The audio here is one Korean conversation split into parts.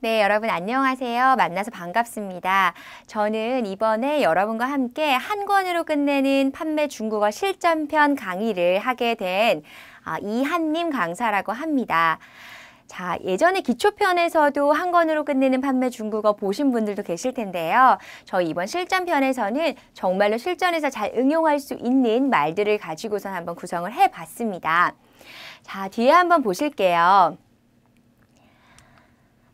네, 여러분 안녕하세요. 만나서 반갑습니다. 저는 이번에 여러분과 함께 한 권으로 끝내는 판매 중국어 실전편 강의를 하게 된 아, 이한님 강사라고 합니다. 자, 예전에 기초편에서도 한 권으로 끝내는 판매 중국어 보신 분들도 계실 텐데요. 저희 이번 실전편에서는 정말로 실전에서 잘 응용할 수 있는 말들을 가지고선 한번 구성을 해봤습니다. 자, 뒤에 한번 보실게요.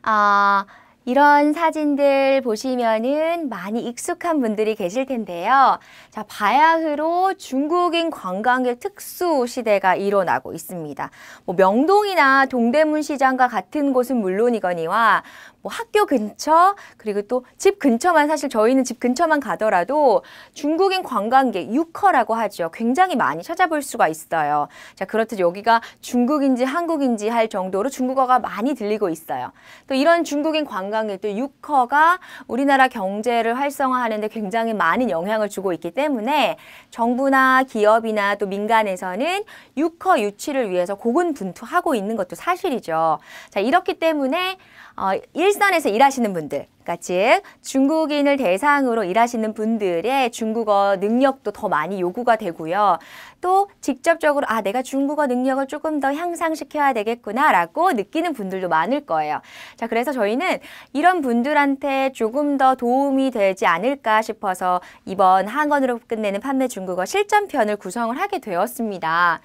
어, 이런 사진들 보시면은 많이 익숙한 분들이 계실 텐데요. 자, 바야흐로 중국인 관광객 특수 시대가 일어나고 있습니다. 뭐 명동이나 동대문 시장과 같은 곳은 물론이거니와 뭐 학교 근처 그리고 또 집 근처만 사실 저희는 집 근처만 가더라도 중국인 관광객 유커라고 하죠. 굉장히 많이 찾아볼 수가 있어요. 자 그렇듯 여기가 중국인지 한국인지 할 정도로 중국어가 많이 들리고 있어요. 또 이런 중국인 관광객들 유커가 우리나라 경제를 활성화하는 데 굉장히 많은 영향을 주고 있기 때문에 정부나 기업이나 또 민간에서는 유커 유치를 위해서 고군분투하고 있는 것도 사실이죠. 자 이렇기 때문에 어, 일 일선에서 일하시는 분들, 그러니까 즉 중국인을 대상으로 일하시는 분들의 중국어 능력도 더 많이 요구가 되고요. 또 직접적으로 아 내가 중국어 능력을 조금 더 향상시켜야 되겠구나라고 느끼는 분들도 많을 거예요. 자 그래서 저희는 이런 분들한테 조금 더 도움이 되지 않을까 싶어서 이번 한권으로 끝내는 판매 중국어 실전편을 구성을 하게 되었습니다.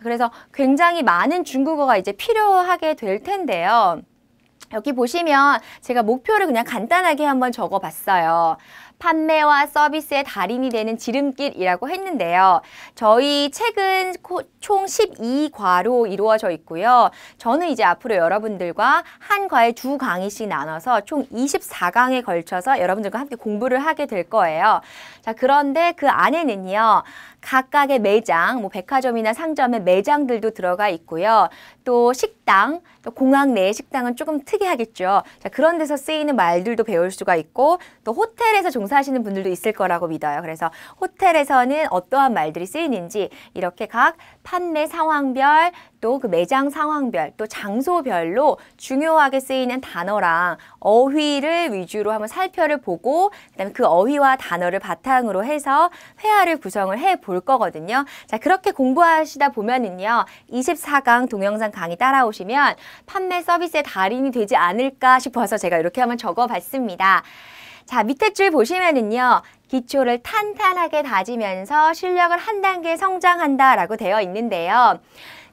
그래서 굉장히 많은 중국어가 이제 필요하게 될 텐데요. 여기 보시면 제가 목표를 그냥 간단하게 한번 적어봤어요. 판매와 서비스의 달인이 되는 지름길이라고 했는데요. 저희 책은 총 12과로 이루어져 있고요. 저는 이제 앞으로 여러분들과 한 과에 두 강의씩 나눠서 총 24강에 걸쳐서 여러분들과 함께 공부를 하게 될 거예요. 자, 그런데 그 안에는요. 각각의 매장, 뭐 백화점이나 상점의 매장들도 들어가 있고요. 또 식당, 또 공항 내 식당은 조금 특이하겠죠. 자, 그런 데서 쓰이는 말들도 배울 수가 있고 또 호텔에서 종사하시는 분들도 있을 거라고 믿어요. 그래서 호텔에서는 어떠한 말들이 쓰이는지 이렇게 각 판매 상황별 또 그 매장 상황별 또 장소별로 중요하게 쓰이는 단어랑 어휘를 위주로 한번 살펴를 보고 그다음에 그 어휘와 단어를 바탕으로 해서 회화를 구성을 해보 볼 거거든요. 자, 그렇게 공부하시다 보면은요. 24강 동영상 강의 따라오시면 판매 서비스의 달인이 되지 않을까 싶어서 제가 이렇게 한번 적어 봤습니다. 자, 밑에 줄 보시면은요. 기초를 탄탄하게 다지면서 실력을 한 단계 성장한다라고 되어 있는데요.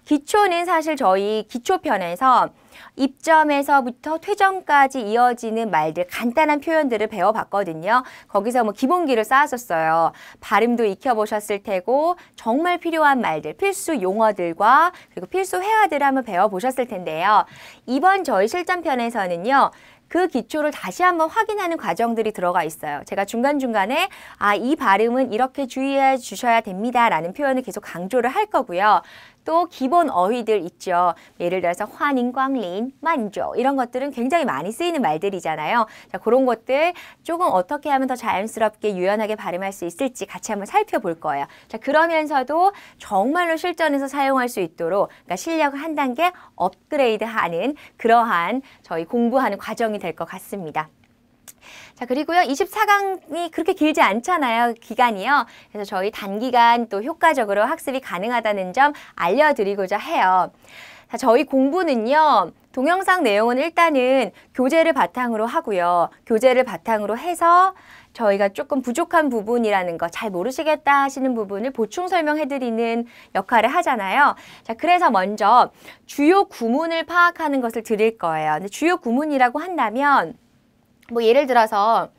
기초는 사실 저희 기초편에서 입점에서부터 퇴정까지 이어지는 말들 간단한 표현들을 배워봤거든요. 거기서 뭐 기본기를 쌓았었어요. 발음도 익혀보셨을 테고 정말 필요한 말들, 필수 용어들과 그리고 필수 회화들 한번 배워보셨을 텐데요. 이번 저희 실전편에서는요. 그 기초를 다시 한번 확인하는 과정들이 들어가 있어요. 제가 중간중간에 아, 이 발음은 이렇게 주의해 주셔야 됩니다. 라는 표현을 계속 강조를 할 거고요. 또 기본 어휘들 있죠. 예를 들어서 환인, 광린, 만조 이런 것들은 굉장히 많이 쓰이는 말들이잖아요. 자, 그런 것들 조금 어떻게 하면 더 자연스럽게 유연하게 발음할 수 있을지 같이 한번 살펴볼 거예요. 자, 그러면서도 정말로 실전에서 사용할 수 있도록 그러니까 실력을 한 단계 업그레이드하는 그러한 저희 공부하는 과정이 도움이 될것 같습니다. 자, 그리고요. 24강이 그렇게 길지 않잖아요. 기간이요. 그래서 저희 단기간 또 효과적으로 학습이 가능하다는 점 알려드리고자 해요. 자, 저희 공부는요. 동영상 내용은 일단은 교재를 바탕으로 하고요. 교재를 바탕으로 해서 저희가 조금 부족한 부분이라는 거 잘 모르시겠다 하시는 부분을 보충 설명해드리는 역할을 하잖아요. 자, 그래서 먼저 주요 구문을 파악하는 것을 드릴 거예요. 근데 주요 구문이라고 한다면 뭐 예를 들어서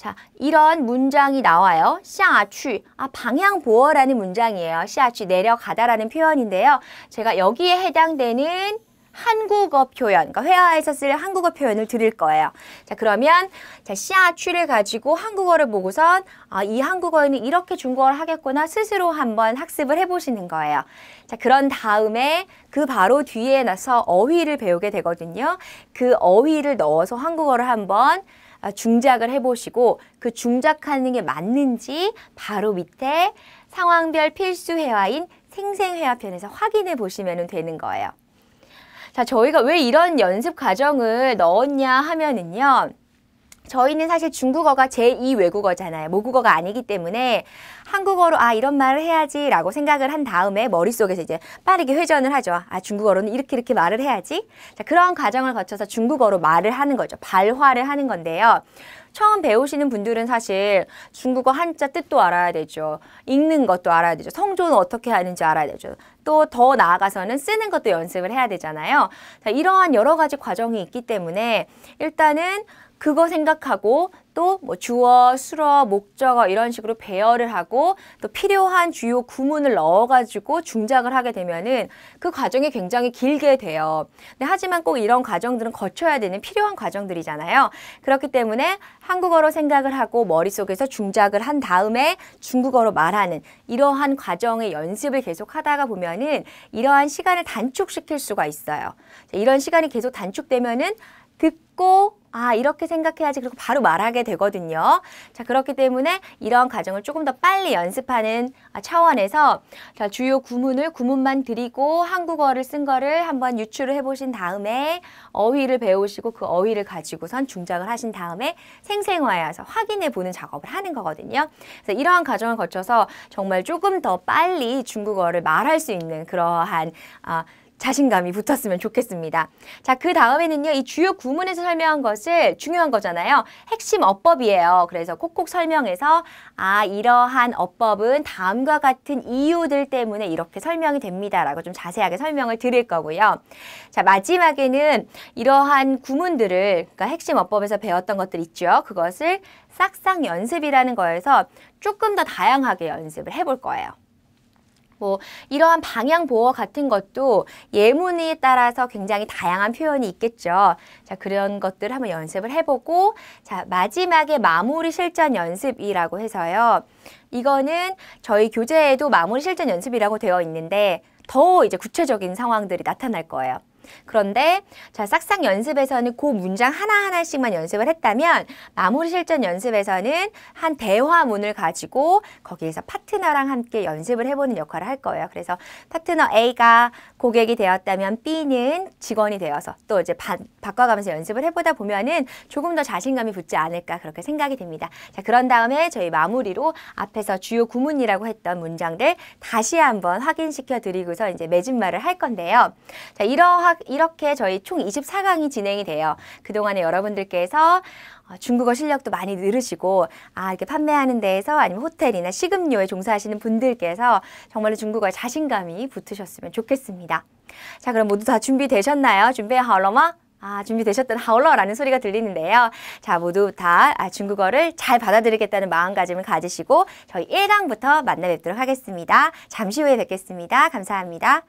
자, 이런 문장이 나와요. 下취 아, 방향 보어라는 문장이에요. 下취 내려가다라는 표현인데요. 제가 여기에 해당되는 한국어 표현, 그러니까 회화에서 쓸 한국어 표현을 드릴 거예요. 자, 그러면 자, 시아취를 가지고 한국어를 보고선 아, 이한국어는 이렇게 중국어를 하겠구나 스스로 한번 학습을 해보시는 거예요. 자, 그런 다음에 그 바로 뒤에 나서 어휘를 배우게 되거든요. 그 어휘를 넣어서 한국어를 한번 아, 중작을 해보시고 그 중작하는 게 맞는지 바로 밑에 상황별 필수 회화인 생생회화편에서 확인해 보시면 되는 거예요. 자, 저희가 왜 이런 연습 과정을 넣었냐 하면은요. 저희는 사실 중국어가 제2외국어잖아요. 모국어가 아니기 때문에 한국어로 아 이런 말을 해야지 라고 생각을 한 다음에 머릿속에서 이제 빠르게 회전을 하죠. 아 중국어로는 이렇게 이렇게 말을 해야지. 자 그런 과정을 거쳐서 중국어로 말을 하는 거죠. 발화를 하는 건데요. 처음 배우시는 분들은 사실 중국어 한자 뜻도 알아야 되죠. 읽는 것도 알아야 되죠. 성조는 어떻게 하는지 알아야 되죠. 또 더 나아가서는 쓰는 것도 연습을 해야 되잖아요. 자, 이러한 여러 가지 과정이 있기 때문에 일단은 그거 생각하고 또뭐 주어, 수어, 목적어 이런 식으로 배열을 하고 또 필요한 주요 구문을 넣어가지고 중작을 하게 되면은 그 과정이 굉장히 길게 돼요. 근데 하지만 꼭 이런 과정들은 거쳐야 되는 필요한 과정들이잖아요. 그렇기 때문에 한국어로 생각을 하고 머릿속에서 중작을 한 다음에 중국어로 말하는 이러한 과정의 연습을 계속 하다가 보면은 이러한 시간을 단축시킬 수가 있어요. 이런 시간이 계속 단축되면은 듣고 아 이렇게 생각해야지 그리고 바로 말하게 되거든요. 자 그렇기 때문에 이런 과정을 조금 더 빨리 연습하는 아, 차원에서 자 주요 구문을 구문만 드리고 한국어를 쓴 거를 한번 유출을 해보신 다음에 어휘를 배우시고 그 어휘를 가지고선 중장을 하신 다음에 생생화해서 확인해 보는 작업을 하는 거거든요. 그래서 이러한 과정을 거쳐서 정말 조금 더 빨리 중국어를 말할 수 있는 그러한 아, 자신감이 붙었으면 좋겠습니다. 자, 그 다음에는요. 이 주요 구문에서 설명한 것을 중요한 거잖아요. 핵심 어법이에요. 그래서 콕콕 설명해서 아, 이러한 어법은 다음과 같은 이유들 때문에 이렇게 설명이 됩니다라고 좀 자세하게 설명을 드릴 거고요. 자, 마지막에는 이러한 구문들을 그러니까 핵심 어법에서 배웠던 것들 있죠. 그것을 싹싹 연습이라는 거에서 조금 더 다양하게 연습을 해볼 거예요. 뭐 이러한 방향 보호 같은 것도 예문에 따라서 굉장히 다양한 표현이 있겠죠. 자, 그런 것들 한번 연습을 해보고 자, 마지막에 마무리 실전 연습이라고 해서요. 이거는 저희 교재에도 마무리 실전 연습이라고 되어 있는데 더 이제 구체적인 상황들이 나타날 거예요. 그런데 자 싹싹 연습에서는 그 문장 하나하나씩만 연습을 했다면 마무리 실전 연습에서는 한 대화문을 가지고 거기에서 파트너랑 함께 연습을 해보는 역할을 할 거예요. 그래서 파트너 A가 고객이 되었다면 B는 직원이 되어서 또 이제 바, 바꿔가면서 연습을 해보다 보면은 조금 더 자신감이 붙지 않을까 그렇게 생각이 됩니다. 자 그런 다음에 저희 마무리로 앞에서 주요 구문이라고 했던 문장들 다시 한번 확인시켜 드리고서 이제 매진말을 할 건데요. 자 이러한 사, 이렇게 저희 총 24강이 진행이 돼요. 그동안에 여러분들께서 어, 중국어 실력도 많이 늘으시고 아 이렇게 판매하는 데에서 아니면 호텔이나 식음료에 종사하시는 분들께서 정말로 중국어에 자신감이 붙으셨으면 좋겠습니다. 자 그럼 모두 다 준비되셨나요? 준비하얼러마? 아 준비되셨던 하얼러라는 소리가 들리는데요. 자 모두 다 아, 중국어를 잘 받아들이겠다는 마음가짐을 가지시고 저희 1강부터 만나 뵙도록 하겠습니다. 잠시 후에 뵙겠습니다. 감사합니다.